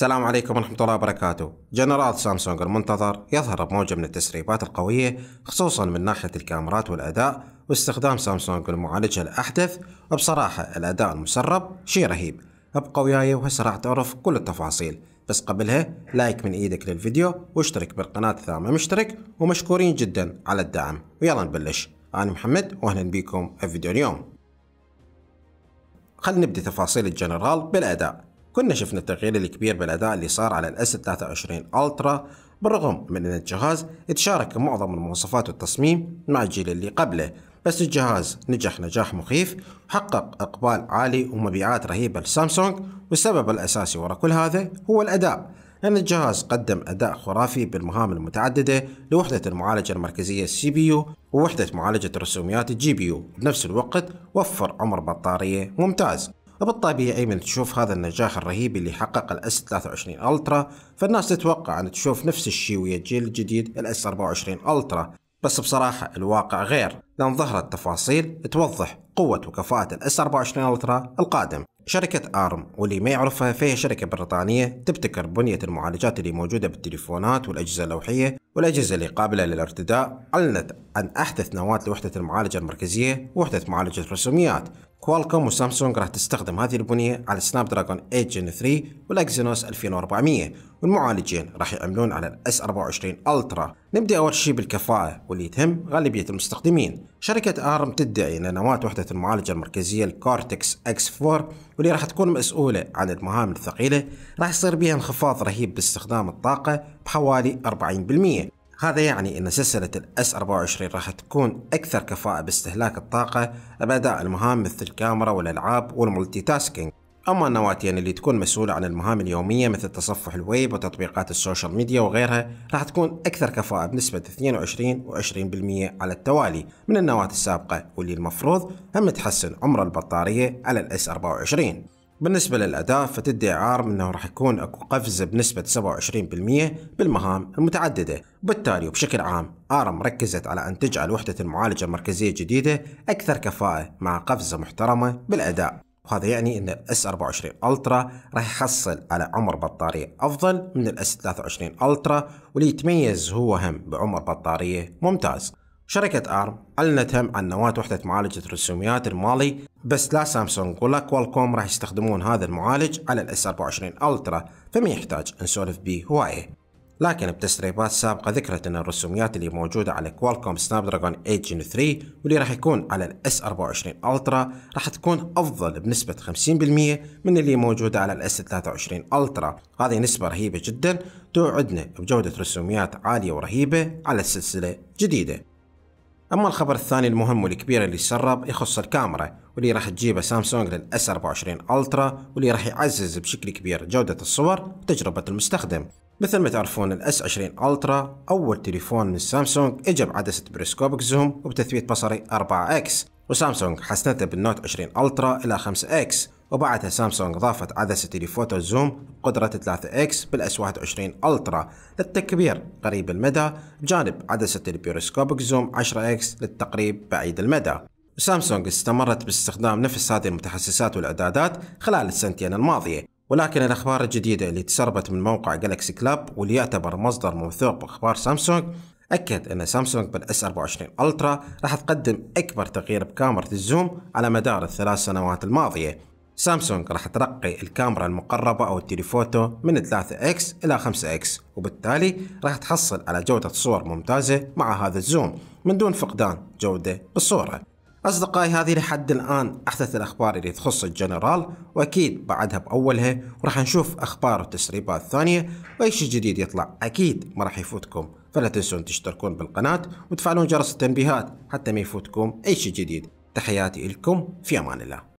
السلام عليكم ورحمة الله وبركاته جنرال سامسونج المنتظر يظهر بموجة من التسريبات القوية خصوصا من ناحية الكاميرات والأداء واستخدام سامسونج المعالجة الأحدث وبصراحة الأداء المسرب شي رهيب ابقى وياي وهسه راح تعرف كل التفاصيل بس قبلها لايك من ايدك للفيديو واشترك بالقناة ثامة مشترك ومشكورين جدا على الدعم ويلا نبلش أنا محمد وأهلا بكم في فيديو اليوم خلينا نبدأ تفاصيل الجنرال بالأداء كنا شفنا التغيير الكبير بالأداء اللي صار على الاس 23 الترا بالرغم من أن الجهاز تشارك معظم المواصفات والتصميم مع الجيل اللي قبله بس الجهاز نجح نجاح مخيف وحقق إقبال عالي ومبيعات رهيبة لسامسونج والسبب الأساسي وراء كل هذا هو الأداء لأن الجهاز قدم أداء خرافي بالمهام المتعددة لوحدة المعالجة المركزية السي بي يو ووحدة معالجة الرسوميات الجي بي يو بنفس الوقت وفر عمر بطارية ممتاز فبالطبيعي أيمن تشوف هذا النجاح الرهيب اللي حقق الأس 23 ألترا فالناس تتوقع أن تشوف نفس الشيء ويا الجيل الجديد الأس 24 ألترا بس بصراحة الواقع غير لأن ظهرت تفاصيل توضح قوة وكفاءة الاس 24 الترا القادم شركة ارم واللي ما يعرفها فهي شركة بريطانية تبتكر بنية المعالجات اللي موجودة بالتليفونات والأجهزة اللوحية والأجهزة اللي قابلة للارتداء أعلنت عن أحدث نواة لوحدة المعالجة المركزية ووحدة معالجة الرسوميات كوالكوم وسامسونج راح تستخدم هذه البنية على سناب دراجون 8 جن 3 والاكزينوس 2400 والمعالجين راح يعملون على الاس 24 الترا نبدأ أول شيء بالكفاءة واللي تهم غالبية المستخدمين شركة ارم تدعي أن نواة وحدة المعالجة المركزية الكورتكس X4 واللي راح تكون مسؤولة عن المهام الثقيلة راح يصير بها انخفاض رهيب باستخدام الطاقة بحوالي 40% هذا يعني أن سلسلة الاس 24 راح تكون أكثر كفاءة باستهلاك الطاقة بأداء المهام مثل الكاميرا والألعاب والمولتي تاسكينج أما النواتين يعني اللي تكون مسؤولة عن المهام اليومية مثل تصفح الويب وتطبيقات السوشيال ميديا وغيرها راح تكون أكثر كفاءة بنسبة 22 و20% على التوالي من النواة السابقة واللي المفروض هم تحسن عمر البطارية على الاس 24 بالنسبة للأداء فتدي عارم أنه راح يكون أكو قفزة بنسبة 27% بالمهام المتعددة وبالتالي وبشكل عام آرم ركزت على أن تجعل وحدة المعالجة المركزية الجديدة أكثر كفاءة مع قفزة محترمة بالأداء وهذا يعني أن الاس 24 الترا راح يحصل على عمر بطارية أفضل من الاس 23 الترا واللي يتميز هو هم بعمر بطارية ممتاز شركة أرم أعلنتهم عن نواة وحدة معالجة الرسوميات المالي بس لا سامسونج ولا كوالكوم راح يستخدمون هذا المعالج على s 24 Ultra فما يحتاج نسولف به هواية لكن بتسريبات سابقة ذكرت أن الرسوميات اللي موجودة على كوالكوم سناب دراجون 8 جن 3 واللي راح يكون على s 24 Ultra راح تكون أفضل بنسبة 50% من اللي موجودة على s 23 Ultra هذه نسبة رهيبة جدا توعدنا بجودة رسوميات عالية ورهيبة على السلسلة جديدة أما الخبر الثاني المهم والكبير اللي سرب يخص الكاميرا واللي راح تجيبه سامسونج للأس 24 ألترا واللي راح يعزز بشكل كبير جودة الصور وتجربة المستخدم مثل ما تعرفون الاس 20 الترا اول تليفون من سامسونج اجى بعدسه بريسكوبك زوم وبتثبيت بصري 4 اكس وسامسونج حسنته بالنوت 20 الترا الى 5 اكس وبعدها سامسونج ضافت عدسة الفوتو زوم بقدرة 3x بالاس 21 الترا للتكبير قريب المدى بجانب عدسة البيروسكوبك زوم 10x للتقريب بعيد المدى سامسونج استمرت باستخدام نفس هذه المتحسسات والإعدادات خلال السنتين الماضية ولكن الأخبار الجديدة اللي تسربت من موقع جالكسي كلاب واللي يعتبر مصدر موثوق بأخبار سامسونج أكد أن سامسونج بالأس 24 ألترا راح تقدم أكبر تغيير بكاميرا الزوم على مدار الثلاث سنوات الماضية سامسونج راح ترقي الكاميرا المقربة أو التليفوتو من 3x إلى 5x وبالتالي راح تحصل على جودة صور ممتازة مع هذا الزوم من دون فقدان جودة بالصورة أصدقائي هذه لحد الآن أحدث الأخبار اللي تخص الجنرال وأكيد بعدها بأولها وراح نشوف أخبار وتسريبات ثانية وأي شيء جديد يطلع أكيد ما راح يفوتكم فلا تنسون تشتركون بالقناة وتفعلون جرس التنبيهات حتى ما يفوتكم أي شيء جديد تحياتي لكم في أمان الله